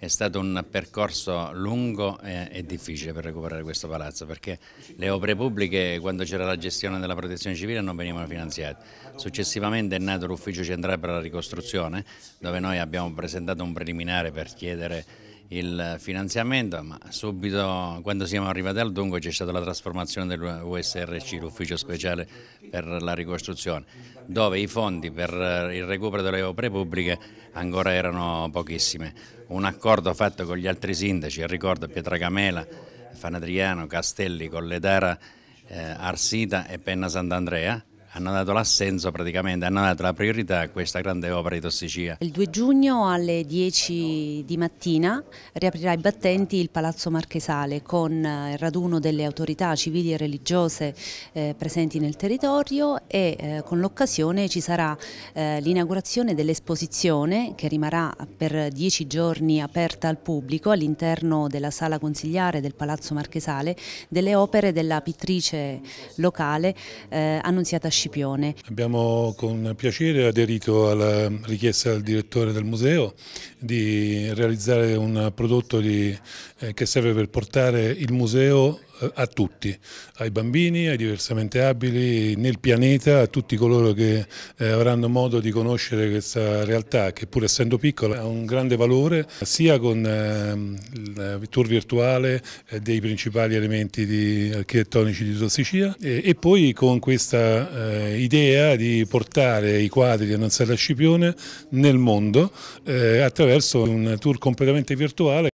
È stato un percorso lungo e, difficile per recuperare questo palazzo perché le opere pubbliche quando c'era la gestione della protezione civile non venivano finanziate. Successivamente è nato l'ufficio centrale per la ricostruzione dove noi abbiamo presentato un preliminare per chiedere il finanziamento, ma subito quando siamo arrivati al dunque c'è stata la trasformazione dell'USRC, l'ufficio speciale per la ricostruzione, dove i fondi per il recupero delle opere pubbliche ancora erano pochissime. Un accordo fatto con gli altri sindaci, ricordo Pietracamela, Fanadriano, Castelli, Colletara, eh, Arsita e Penna Sant'Andrea, hanno dato l'assenso praticamente, hanno dato la priorità a questa grande opera di tossicia. Il 2 giugno alle 10 di mattina riaprirà i battenti il Palazzo Marchesale con eh, il raduno delle autorità civili e religiose eh, presenti nel territorio e eh, con l'occasione ci sarà eh, l'inaugurazione dell'esposizione che rimarrà per 10 giorni aperta al pubblico all'interno della sala consigliare del Palazzo Marchesale delle opere della pittrice locale eh, Annunziata Scienza Scipione. Abbiamo con piacere aderito alla richiesta del direttore del museo di realizzare un prodotto di, eh, che serve per portare il museo a tutti, ai bambini, ai diversamente abili, nel pianeta, a tutti coloro che eh, avranno modo di conoscere questa realtà che pur essendo piccola ha un grande valore sia con ehm, il eh, tour virtuale eh, dei principali elementi di architettonici di Tossicia e poi con questa idea di portare i quadri di Annonsella Scipione nel mondo attraverso un tour completamente virtuale